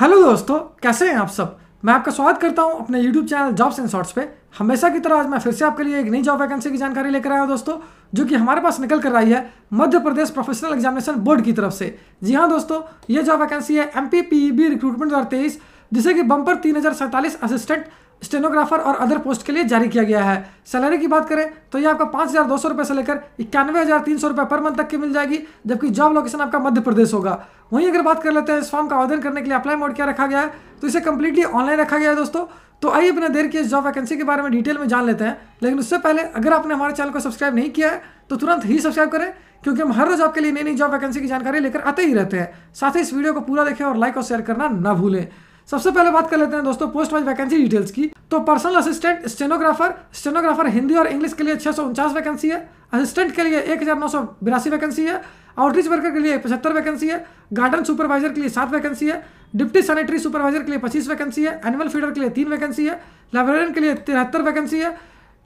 hello दोस्तों कैसे हैं आप सब मैं आपका स्वागत करता हूं अपने YouTube channel jobs and shorts पे हमेशा की तरह आज मैं फिर से आपके लिए एक नई जॉब वैकेंसी की जानकारी लेकर आया हूं दोस्तों जो कि हमारे पास निकल कर आई है Madhya Pradesh professional examination board की तरफ से जी हाँ दोस्तों ये जॉब वैकेंसी है एम पी रिक्रूटमेंट दो जिसे कि बंपर तीन असिस्टेंट स्टेनोग्राफर और अदर पोस्ट के लिए जारी किया गया है सैलरी की बात करें तो ये आपका पाँच हज़ार दो सौ रुपये से लेकर इक्यानवे हज़ार तीन सौ रुपये पर मंथ तक की मिल जाएगी जबकि जॉब लोकेशन आपका मध्य प्रदेश होगा वहीं अगर बात कर लेते हैं इस फॉर्म का आवेदन करने के लिए अप्लाई मोड क्या रखा गया है तो इसे कंप्लीटली ऑनलाइन रखा गया है दोस्तों तो आइए अपने देर के इस जॉब वैकेंसी के बारे में डिटेल में जान लेते हैं लेकिन उससे पहले अगर आपने हमारे चैनल को सब्सक्राइब नहीं किया है तो तुरंत ही सब्सक्राइब करें क्योंकि हम हर रोज आपके लिए नई नई जॉब वैकेंसी की जानकारी लेकर आते ही रहते हैं साथ ही इस वीडियो को पूरा देखें और लाइक और शेयर करना ना भूलें सबसे पहले बात कर लेते हैं दोस्तों पोस्ट वाइज वैकेंसी डिटेल्स की तो personal assistant stenographer stenographer Hindi और इंग्लिश के लिए छह सौ उनचास वैकेंसी है असिस्टेंट के लिए एक हज़ार नौ सौ बिरासी वैकेंसी है आउटरीच वर्कर के लिए पचहत्तर वैकेंसी है गार्डन सुपरवाइजर के लिए सात वैकेंसी है डिप्टी सैनिटरी सुपरवाइजर के लिए पच्चीस वैकेंसी है एनिमल फीडर के लिए तीन वैकेंसी है लाइब्रेरियन के लिए तिहत्तर वैकेंसी है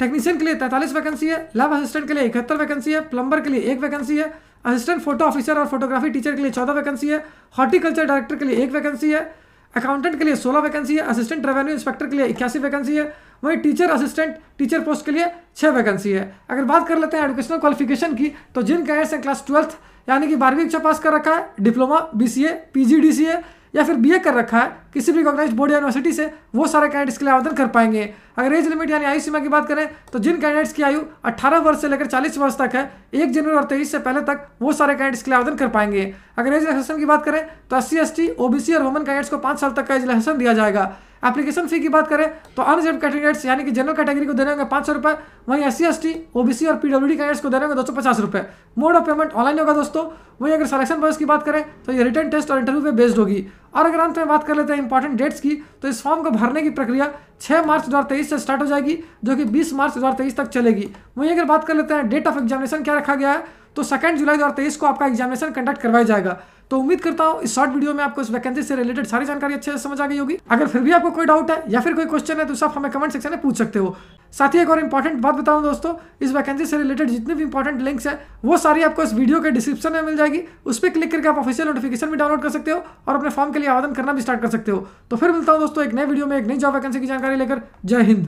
टेक्नीशियन के लिए तैंतालीस वैकेंसी है लैब असिस्टेंट के लिए इकहत्तर वैकेंसी है प्लम्बर के लिए एक वैकेंसी है असिस्टेंट फोटो ऑफिसर और फोटोग्राफी टीचर के लिए चौदह वैकेंसी है हॉर्टिकल्चर डायरेक्टर के लिए एक वैकेंसी है अकाउंटेंट के लिए सोलह वैकेंसी है असिस्टेंट रेवेन्यू इंस्पेक्टर के लिए इक्यासी वैकेंसी है वहीं टीचर असिस्टेंट टीचर पोस्ट के लिए छः वैकेंसी है अगर बात कर लेते हैं एडुकेशनल क्वालिफिकेशन की तो जिन कैडेट्स ने क्लास ट्वेल्थ यानी कि बारहवीं कक्षा पास कर रखा है diploma B C A P G D C A या फिर बीए कर रखा है किसी भी रिकॉग्नाइज बोर्ड यूनिवर्सिटी से वो सारे कैंडिडेट्स के लिए आवेदन कर पाएंगे अगर एज लिमिट यानी आयु सीमा की बात करें तो जिन कैंडिडेट्स की आयु 18 वर्ष से लेकर 40 वर्ष तक है एक जनवरी और तेईस से पहले तक वो सारे कैंडिडेट्स के लिए आवेदन कर पाएंगे अगर एज रिलैक्सेशन की बात करें तो एस सी और वुमन कैंडिडेट्स को पाँच साल तक का एज रिलैक्सेशन दिया जाएगा एप्लीकेशन फ़ी की बात करें तो अनरिजर्व कैटेगरीट्स यानी कि जनरल कैटेगरी को देने होंगे पाँच सौ रुपये वहीं एस सी एस और पी डब्ल्यू डी को देने होंगे दो सौ पचास रुपये मोड ऑफ पेमेंट ऑनलाइन होगा दोस्तों वहीं अगर सलेक्शन प्रोसेस की बात करें तो ये रिटर्न टेस्ट और इंटरव्यू पर बेस्ड होगी और अगर अंत में बात कर लेते हैं इंपॉर्टेंट डेट्स की तो इस फॉर्म को भरने की प्रक्रिया 6 मार्च 2023 से स्टार्ट हो जाएगी जो कि 20 मार्च 2023 तक चलेगी वहीं अगर बात कर लेते हैं डेट ऑफ एग्जामिनेशन क्या रखा गया है तो सेकंड जुलाई 2023 को आपका एग्जामिनेशन कंडक्ट करवाया जाएगा तो उम्मीद करता हूँ इस शॉर्ट वीडियो में आपको इस वैकेंसी से रिलेटेड सारी जानकारी अच्छे से समझ आ गई होगी अगर फिर भी आपको कोई डाउट है या फिर कोई क्वेश्चन है तो सब हमें कमेंट सेक्शन में पूछ सकते हो साथ ही एक और इंपॉर्टेंट बात बताऊं दोस्तों इस वैकेंसी से रिलेटेड जितने भी इंपॉर्टेंट लिंक्स हैं वो सारी आपको इस वीडियो के डिस्क्रिप्शन में मिल जाएगी उस पर क्लिक करके आप ऑफिशियल नोटिफिकेशन भी डाउनलोड कर सकते हो और अपने फॉर्म के लिए आवेदन करना भी स्टार्ट कर सकते हो तो फिर मिलता हूँ दोस्तों एक नए वीडियो में एक नई जॉब वैकेंसी की जानकारी लेकर जय हिंद